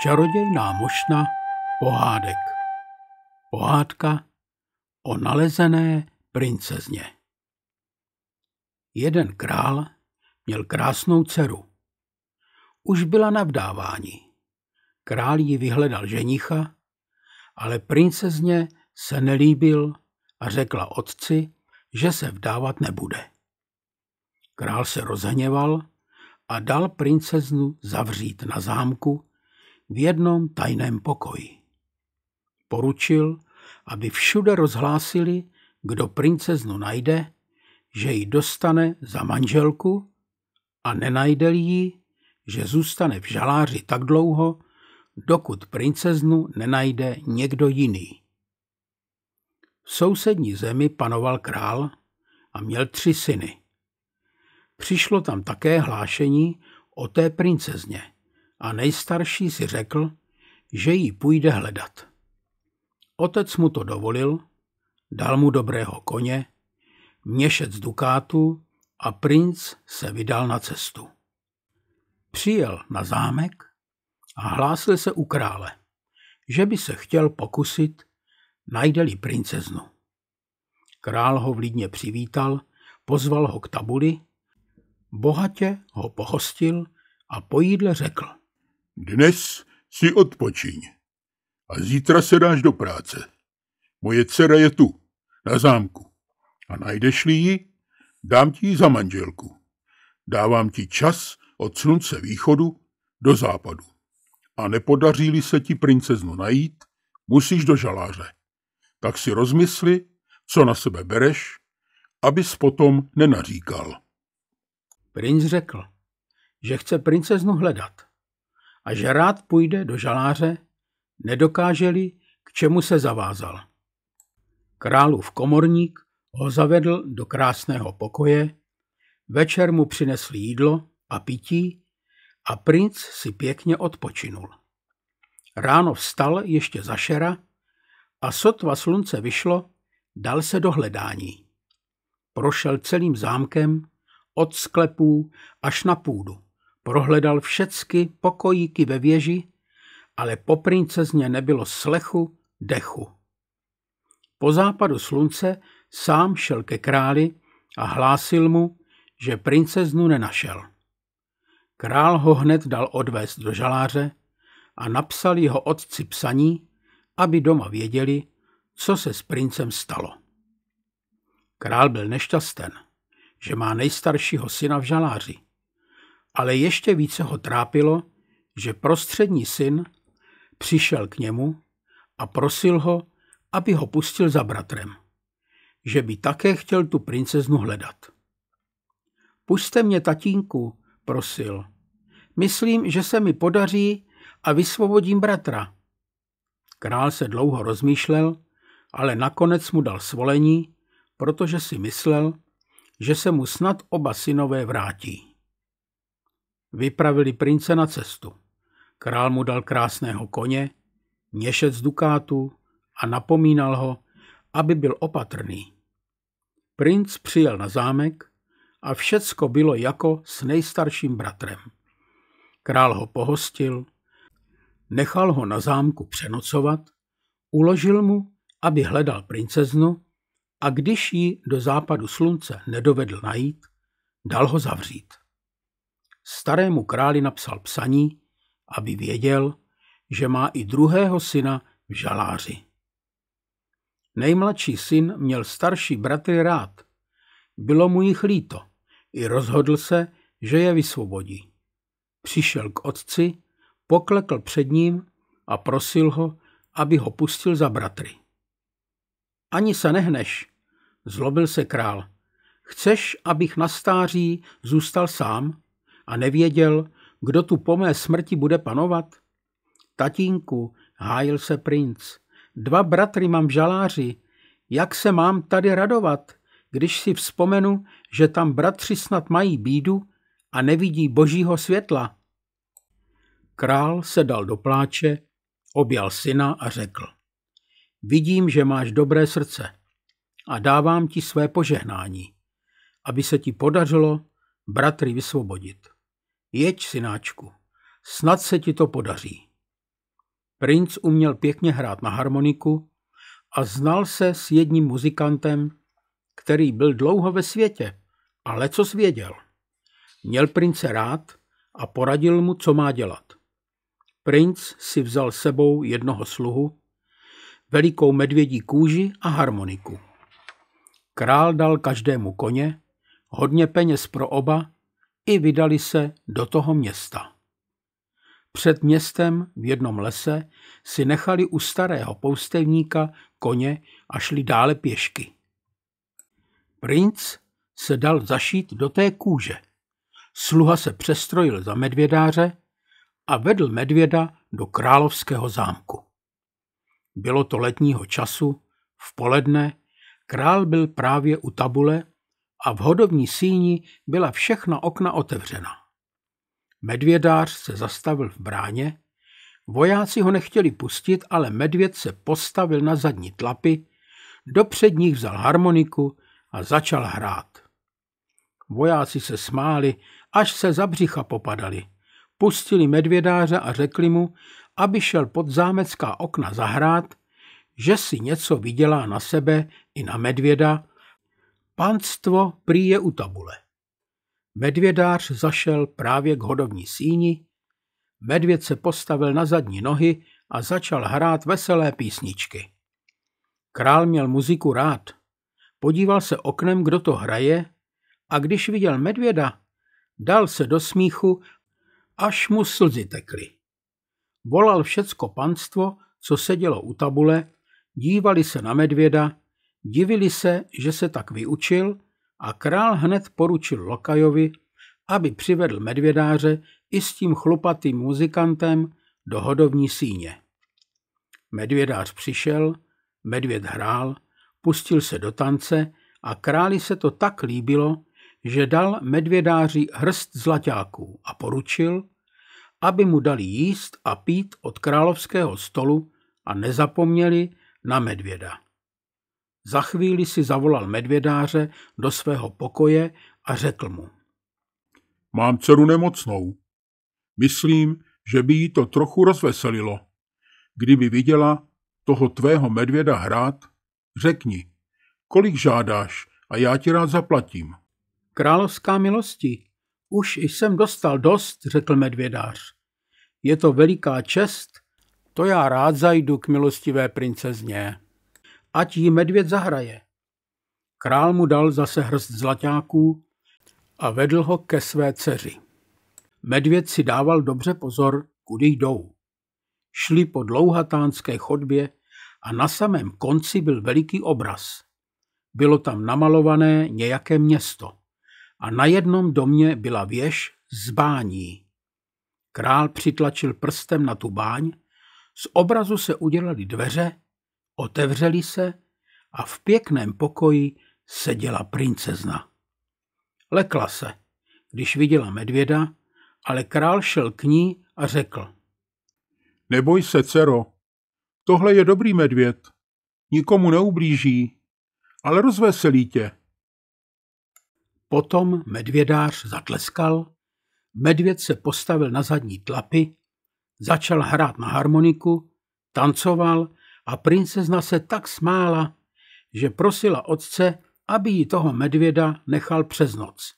Čarodějná mošna pohádek Pohádka o nalezené princezně Jeden král měl krásnou dceru. Už byla na vdávání. Král ji vyhledal ženicha, ale princezně se nelíbil a řekla otci, že se vdávat nebude. Král se rozhněval a dal princeznu zavřít na zámku, v jednom tajném pokoji. Poručil, aby všude rozhlásili, kdo princeznu najde, že ji dostane za manželku a nenajde ji, že zůstane v žaláři tak dlouho, dokud princeznu nenajde někdo jiný. V sousední zemi panoval král a měl tři syny. Přišlo tam také hlášení o té princezně – a nejstarší si řekl, že ji půjde hledat. Otec mu to dovolil, dal mu dobrého koně, měšec dukátu a princ se vydal na cestu. Přijel na zámek a hlásil se u krále, že by se chtěl pokusit, najde-li princeznu. Král ho vlídně přivítal, pozval ho k tabuli, bohatě ho pohostil a po jídle řekl – dnes si odpočiň a zítra se dáš do práce. Moje dcera je tu, na zámku. A najdeš-li ji, dám ti ji za manželku. Dávám ti čas od slunce východu do západu. A nepodaří-li se ti princeznu najít, musíš do žaláře. Tak si rozmysli, co na sebe bereš, abys potom nenaříkal. Princ řekl, že chce princeznu hledat a že rád půjde do žaláře, nedokáželi, k čemu se zavázal. Králův komorník ho zavedl do krásného pokoje, večer mu přinesl jídlo a pití a princ si pěkně odpočinul. Ráno vstal ještě za šera a sotva slunce vyšlo, dal se do hledání. Prošel celým zámkem, od sklepů až na půdu. Prohledal všecky pokojíky ve věži, ale po princezně nebylo slechu, dechu. Po západu slunce sám šel ke králi a hlásil mu, že princeznu nenašel. Král ho hned dal odvést do žaláře a napsal jeho otci psaní, aby doma věděli, co se s princem stalo. Král byl nešťasten, že má nejstaršího syna v žaláři ale ještě více ho trápilo, že prostřední syn přišel k němu a prosil ho, aby ho pustil za bratrem, že by také chtěl tu princeznu hledat. Puste mě, tatínku, prosil. Myslím, že se mi podaří a vysvobodím bratra. Král se dlouho rozmýšlel, ale nakonec mu dal svolení, protože si myslel, že se mu snad oba synové vrátí. Vypravili prince na cestu. Král mu dal krásného koně, měšec z dukátu a napomínal ho, aby byl opatrný. Princ přijel na zámek a všecko bylo jako s nejstarším bratrem. Král ho pohostil, nechal ho na zámku přenocovat, uložil mu, aby hledal princeznu a když ji do západu slunce nedovedl najít, dal ho zavřít starému králi napsal psaní, aby věděl, že má i druhého syna v žaláři. Nejmladší syn měl starší bratry rád. Bylo mu jich líto i rozhodl se, že je vysvobodí. Přišel k otci, poklekl před ním a prosil ho, aby ho pustil za bratry. Ani se nehneš, zlobil se král. Chceš, abych na stáří zůstal sám? a nevěděl, kdo tu po mé smrti bude panovat? Tatínku, hájil se princ, dva bratry mám v žaláři, jak se mám tady radovat, když si vzpomenu, že tam bratři snad mají bídu a nevidí božího světla. Král se dal do pláče, objal syna a řekl. Vidím, že máš dobré srdce a dávám ti své požehnání, aby se ti podařilo bratry vysvobodit. Jeď, synáčku, snad se ti to podaří. Princ uměl pěkně hrát na harmoniku a znal se s jedním muzikantem, který byl dlouho ve světě, ale co svěděl. Měl prince rád a poradil mu, co má dělat. Princ si vzal sebou jednoho sluhu, velikou medvědí kůži a harmoniku. Král dal každému koně, hodně peněz pro oba i vydali se do toho města. Před městem v jednom lese si nechali u starého poustevníka koně a šli dále pěšky. Princ se dal zašít do té kůže. Sluha se přestrojil za medvědáře a vedl medvěda do královského zámku. Bylo to letního času, v poledne, král byl právě u tabule a v hodovní síni byla všechna okna otevřena. Medvědář se zastavil v bráně, vojáci ho nechtěli pustit, ale medvěd se postavil na zadní tlapy, do předních vzal harmoniku a začal hrát. Vojáci se smáli, až se za břicha popadali. Pustili medvědáře a řekli mu, aby šel pod zámecká okna zahrát, že si něco vydělá na sebe i na medvěda, Panstvo prý je u tabule. Medvědář zašel právě k hodovní síni, medvěd se postavil na zadní nohy a začal hrát veselé písničky. Král měl muziku rád. Podíval se oknem, kdo to hraje, a když viděl medvěda, dal se do smíchu, až mu slzy tekly. Volal všecko panstvo, co sedělo u tabule, dívali se na medvěda, Divili se, že se tak vyučil a král hned poručil Lokajovi, aby přivedl medvědáře i s tím chlupatým muzikantem do hodovní síně. Medvědář přišel, medvěd hrál, pustil se do tance a králi se to tak líbilo, že dal medvědáři hrst zlaťáků a poručil, aby mu dali jíst a pít od královského stolu a nezapomněli na medvěda. Za chvíli si zavolal medvědáře do svého pokoje a řekl mu. Mám dceru nemocnou. Myslím, že by jí to trochu rozveselilo. Kdyby viděla toho tvého medvěda hrát, řekni, kolik žádáš a já ti rád zaplatím. Královská milosti, už jsem dostal dost, řekl medvědář. Je to veliká čest, to já rád zajdu k milostivé princezně ať jí medvěd zahraje. Král mu dal zase hrst zlaťáků a vedl ho ke své dceři. Medvěd si dával dobře pozor, kudy jdou. Šli po dlouhatánské chodbě a na samém konci byl veliký obraz. Bylo tam namalované nějaké město a na jednom domě byla věž z bání. Král přitlačil prstem na tu báň, z obrazu se udělaly dveře Otevřeli se a v pěkném pokoji seděla princezna. Lekla se, když viděla medvěda, ale král šel k ní a řekl. Neboj se, Cero. tohle je dobrý medvěd, nikomu neublíží, ale rozveselí tě. Potom medvědář zatleskal, medvěd se postavil na zadní tlapy, začal hrát na harmoniku, tancoval a princezna se tak smála, že prosila otce, aby jí toho medvěda nechal přes noc.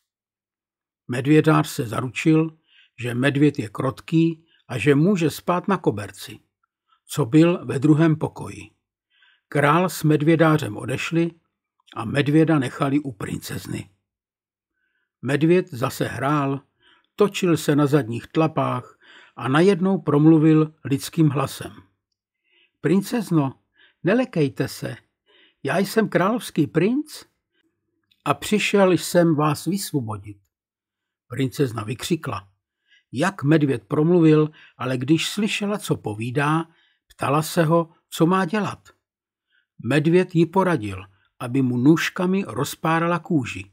Medvědář se zaručil, že medvěd je krotký a že může spát na koberci, co byl ve druhém pokoji. Král s medvědářem odešli a medvěda nechali u princezny. Medvěd zase hrál, točil se na zadních tlapách a najednou promluvil lidským hlasem. Princezno, nelekejte se, já jsem královský princ a přišel jsem vás vysvobodit. Princezna vykřikla. Jak medvěd promluvil, ale když slyšela, co povídá, ptala se ho, co má dělat. Medvěd ji poradil, aby mu nůžkami rozpárala kůži.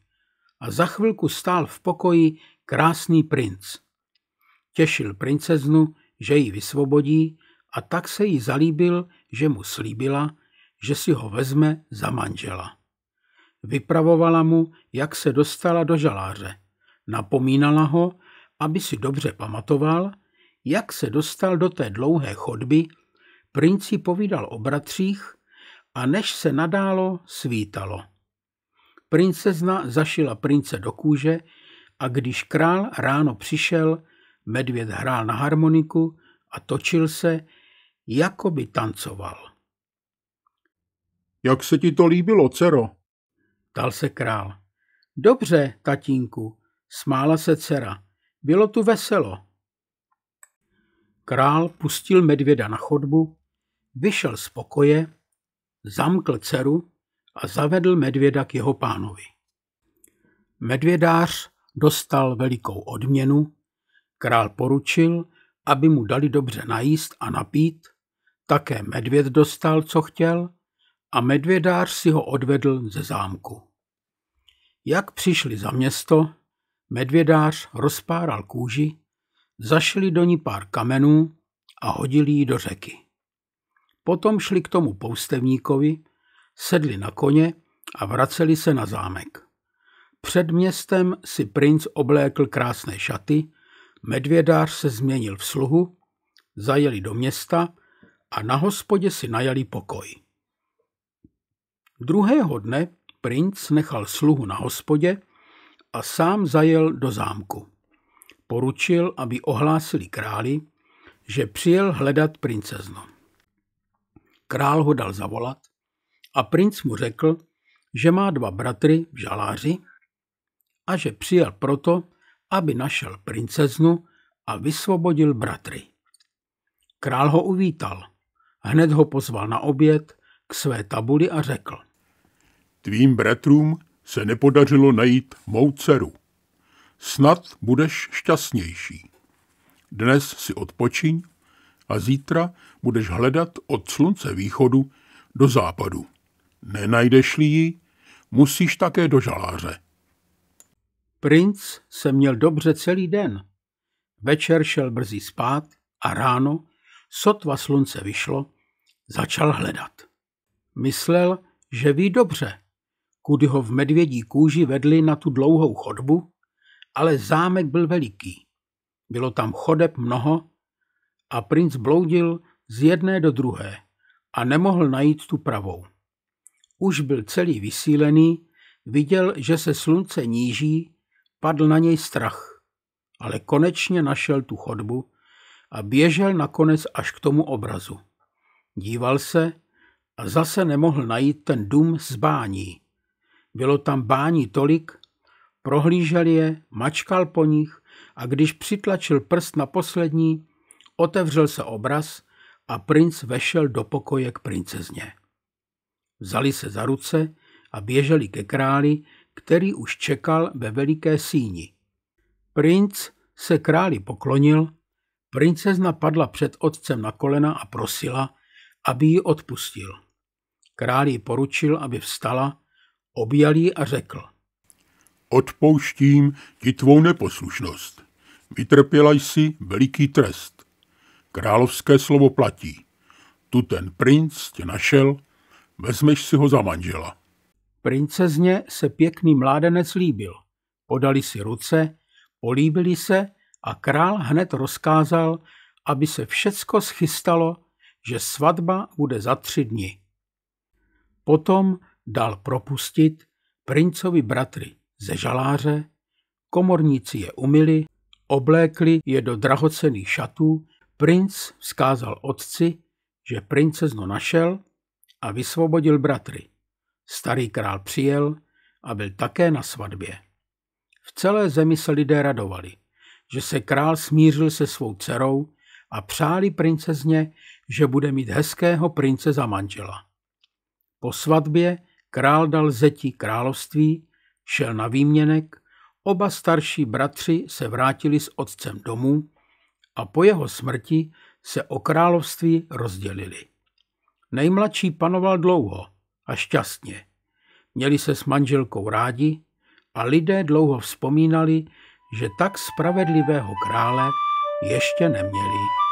A za chvilku stál v pokoji krásný princ. Těšil princeznu, že ji vysvobodí a tak se jí zalíbil, že mu slíbila, že si ho vezme za manžela. Vypravovala mu, jak se dostala do žaláře. Napomínala ho, aby si dobře pamatoval, jak se dostal do té dlouhé chodby, princ si povídal o bratřích a než se nadálo, svítalo. Princezna zašila prince do kůže a když král ráno přišel, medvěd hrál na harmoniku a točil se, jako by tancoval. Jak se ti to líbilo, dcero? Ptal se král. Dobře, tatínku, smála se dcera. Bylo tu veselo. Král pustil medvěda na chodbu, vyšel z pokoje, zamkl dceru a zavedl medvěda k jeho pánovi. Medvědář dostal velikou odměnu, král poručil, aby mu dali dobře najíst a napít také medvěd dostal, co chtěl, a medvědář si ho odvedl ze zámku. Jak přišli za město, medvědář rozpáral kůži, zašli do ní pár kamenů a hodili ji do řeky. Potom šli k tomu poustevníkovi, sedli na koně a vraceli se na zámek. Před městem si princ oblékl krásné šaty, medvědář se změnil v sluhu, zajeli do města – a na hospodě si najali pokoj. Druhého dne princ nechal sluhu na hospodě a sám zajel do zámku. Poručil, aby ohlásili králi, že přijel hledat princeznu. Král ho dal zavolat a princ mu řekl, že má dva bratry v žaláři a že přijel proto, aby našel princeznu a vysvobodil bratry. Král ho uvítal – Hned ho pozval na oběd k své tabuli a řekl. Tvým bratrům se nepodařilo najít mou dceru. Snad budeš šťastnější. Dnes si odpočiň a zítra budeš hledat od slunce východu do západu. Nenajdeš-li ji, musíš také do žaláře. Princ se měl dobře celý den. Večer šel brzy spát a ráno, sotva slunce vyšlo, Začal hledat. Myslel, že ví dobře, kudy ho v medvědí kůži vedli na tu dlouhou chodbu, ale zámek byl veliký. Bylo tam chodeb mnoho a princ bloudil z jedné do druhé a nemohl najít tu pravou. Už byl celý vysílený, viděl, že se slunce níží, padl na něj strach, ale konečně našel tu chodbu a běžel nakonec až k tomu obrazu. Díval se a zase nemohl najít ten dům z bání. Bylo tam bání tolik, prohlížel je, mačkal po nich a když přitlačil prst na poslední, otevřel se obraz a princ vešel do pokoje k princezně. Vzali se za ruce a běželi ke králi, který už čekal ve veliké síni. Princ se králi poklonil, princezna padla před otcem na kolena a prosila, aby ji odpustil. Král ji poručil, aby vstala, objal ji a řekl. Odpouštím ti tvou neposlušnost. Vytrpěla jsi veliký trest. Královské slovo platí. Tu ten princ tě našel, vezmeš si ho za manžela. Princezně se pěkný mládenec líbil. Podali si ruce, políbili se a král hned rozkázal, aby se všecko schystalo že svatba bude za tři dny. Potom dal propustit princovi bratry ze žaláře, komorníci je umili, oblékli je do drahocených šatů, princ vzkázal otci, že princezno našel a vysvobodil bratry. Starý král přijel a byl také na svatbě. V celé zemi se lidé radovali, že se král smířil se svou dcerou a přáli princezně, že bude mít hezkého prince za manžela. Po svatbě král dal zetí království, šel na výměnek, oba starší bratři se vrátili s otcem domů a po jeho smrti se o království rozdělili. Nejmladší panoval dlouho a šťastně. Měli se s manželkou rádi a lidé dlouho vzpomínali, že tak spravedlivého krále ještě neměli.